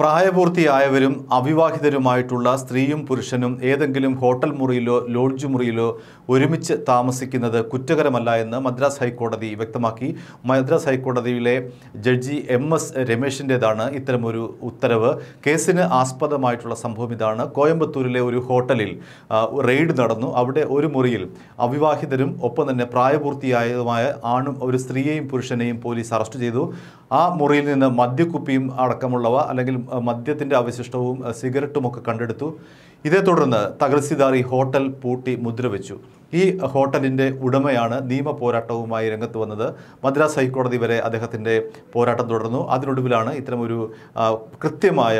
പ്രായപൂർത്തിയായവരും അവിവാഹിതരുമായിട്ടുള്ള സ്ത്രീയും പുരുഷനും ഏതെങ്കിലും ഹോട്ടൽ മുറിയിലോ ലോഡ്ജ് മുറിയിലോ ഒരുമിച്ച് താമസിക്കുന്നത് കുറ്റകരമല്ല എന്ന് മദ്രാസ് ഹൈക്കോടതി വ്യക്തമാക്കി മദ്രാസ് ഹൈക്കോടതിയിലെ ജഡ്ജി എം എസ് രമേശിൻ്റേതാണ് ഇത്തരമൊരു ഉത്തരവ് കേസിന് ആസ്പദമായിട്ടുള്ള സംഭവം ഇതാണ് കോയമ്പത്തൂരിലെ ഒരു ഹോട്ടലിൽ റെയ്ഡ് നടന്നു അവിടെ ഒരു മുറിയിൽ അവിവാഹിതരും ഒപ്പം തന്നെ പ്രായപൂർത്തിയായതുമായ ആണും ഒരു സ്ത്രീയെയും പുരുഷനെയും പോലീസ് അറസ്റ്റ് ചെയ്തു ആ മുറിയിൽ നിന്ന് മദ്യക്കുപ്പിയും അടക്കമുള്ളവ അല്ലെങ്കിൽ മദ്യത്തിൻ്റെ അവശിഷ്ടവും സിഗരറ്റുമൊക്കെ കണ്ടെടുത്തു ഇതേ തുടർന്ന് തകൽസിദാറി ഹോട്ടൽ പൂട്ടി മുദ്രവെച്ചു ഈ ഹോട്ടലിൻ്റെ ഉടമയാണ് നിയമ പോരാട്ടവുമായി രംഗത്ത് വന്നത് മദ്രാസ് ഹൈക്കോടതി വരെ അദ്ദേഹത്തിൻ്റെ പോരാട്ടം തുടർന്നു അതിനൊടുവിലാണ് ഇത്തരമൊരു കൃത്യമായ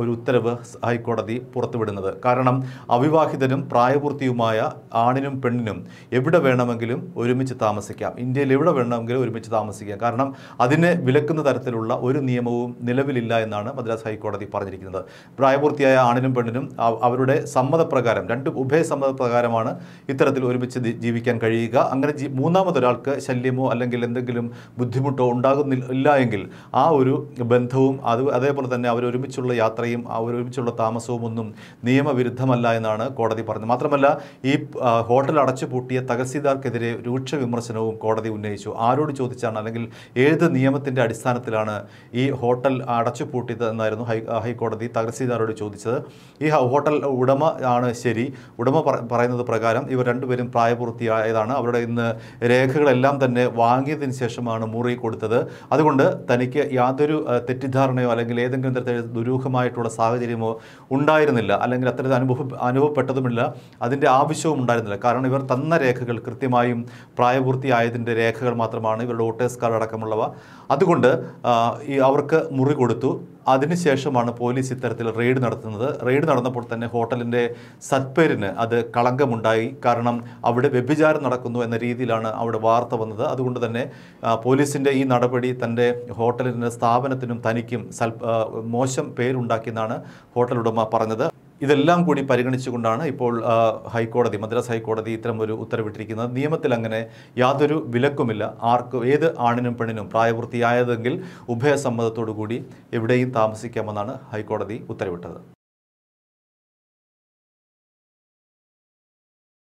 ഒരു ഉത്തരവ് ഹൈക്കോടതി പുറത്തുവിടുന്നത് കാരണം അവിവാഹിതനും പ്രായപൂർത്തിയുമായ ആണിനും പെണ്ണിനും എവിടെ വേണമെങ്കിലും ഒരുമിച്ച് താമസിക്കാം ഇന്ത്യയിൽ എവിടെ വേണമെങ്കിലും ഒരുമിച്ച് താമസിക്കാം കാരണം അതിനെ വിലക്കുന്ന തരത്തിലുള്ള ഒരു നിയമവും നിലവിലില്ല എന്നാണ് മദ്രാസ് ഹൈക്കോടതി പറഞ്ഞിരിക്കുന്നത് പ്രായപൂർത്തിയായ ആണിനും പെണ്ണിനും അവരുടെ സമ്മതപ്രകാരം രണ്ട് ഉഭയ സമ്മതപ്രകാരമാണ് ഇത്തരത്തിൽ അതിൽ ഒരുമിച്ച് ജീവിക്കാൻ കഴിയുക അങ്ങനെ ജീ മൂന്നാമതൊരാൾക്ക് ശല്യമോ അല്ലെങ്കിൽ എന്തെങ്കിലും ബുദ്ധിമുട്ടോ ഉണ്ടാകുന്നില്ല എങ്കിൽ ആ ഒരു ബന്ധവും അത് അതേപോലെ തന്നെ അവർ ഒരുമിച്ചുള്ള യാത്രയും അവരൊരുമിച്ചുള്ള ഒരുമിച്ചുള്ള താമസവും ഒന്നും നിയമവിരുദ്ധമല്ല എന്നാണ് കോടതി പറഞ്ഞത് മാത്രമല്ല ഈ ഹോട്ടൽ അടച്ചുപൂട്ടിയ തഹസീൽദാർക്കെതിരെ രൂക്ഷ വിമർശനവും കോടതി ഉന്നയിച്ചു ആരോട് ചോദിച്ചാണ് അല്ലെങ്കിൽ ഏത് നിയമത്തിൻ്റെ അടിസ്ഥാനത്തിലാണ് ഈ ഹോട്ടൽ അടച്ചുപൂട്ടിയത് എന്നായിരുന്നു ഹൈ ഹൈക്കോടതി തഹസീൽദാരോട് ചോദിച്ചത് ഈ ഹോട്ടൽ ഉടമ ആണ് ശരി ഉടമ പറയുന്നത് പ്രകാരം ഇവർ രണ്ട് രണ്ടുപേരും പ്രായപൂർത്തിയായതാണ് അവരുടെ ഇന്ന് രേഖകളെല്ലാം തന്നെ വാങ്ങിയതിന് ശേഷമാണ് മുറി കൊടുത്തത് അതുകൊണ്ട് തനിക്ക് യാതൊരു തെറ്റിദ്ധാരണയോ അല്ലെങ്കിൽ ഏതെങ്കിലും തരത്തിൽ ദുരൂഹമായിട്ടുള്ള സാഹചര്യമോ ഉണ്ടായിരുന്നില്ല അല്ലെങ്കിൽ അത്തരം അനുഭവ അനുഭവപ്പെട്ടതുമില്ല അതിൻ്റെ ആവശ്യവും ഉണ്ടായിരുന്നില്ല കാരണം ഇവർ തന്ന രേഖകൾ കൃത്യമായും പ്രായപൂർത്തിയായതിൻ്റെ രേഖകൾ മാത്രമാണ് ഇവരുടെ വോട്ടേഴ്സ് കാർഡ് അടക്കമുള്ളവ അതുകൊണ്ട് ഈ അവർക്ക് മുറി കൊടുത്തു അതിനുശേഷമാണ് പോലീസ് ഇത്തരത്തിൽ റെയ്ഡ് നടത്തുന്നത് റെയ്ഡ് നടന്നപ്പോൾ തന്നെ ഹോട്ടലിൻ്റെ സത്പേരിന് അത് കളങ്കമുണ്ടായി കാരണം അവിടെ വ്യഭിചാരം നടക്കുന്നു എന്ന രീതിയിലാണ് അവിടെ വാർത്ത വന്നത് അതുകൊണ്ട് തന്നെ പോലീസിൻ്റെ ഈ നടപടി തൻ്റെ ഹോട്ടലിൻ്റെ സ്ഥാപനത്തിനും തനിക്കും സൽ മോശം പേരുണ്ടാക്കിയെന്നാണ് ഹോട്ടൽ ഉടമ പറഞ്ഞത് ഇതെല്ലാം കൂടി പരിഗണിച്ചുകൊണ്ടാണ് ഇപ്പോൾ ഹൈക്കോടതി മദ്രാസ് ഹൈക്കോടതി ഇത്തരം ഒരു ഉത്തരവിട്ടിരിക്കുന്നത് നിയമത്തിൽ അങ്ങനെ യാതൊരു വിലക്കുമില്ല ആർക്കും ഏത് ആണിനും പെണ്ണിനും പ്രായപൂർത്തിയായതെങ്കിൽ ഉഭയസമ്മതത്തോടു കൂടി എവിടെയും താമസിക്കാമെന്നാണ് ഹൈക്കോടതി ഉത്തരവിട്ടത്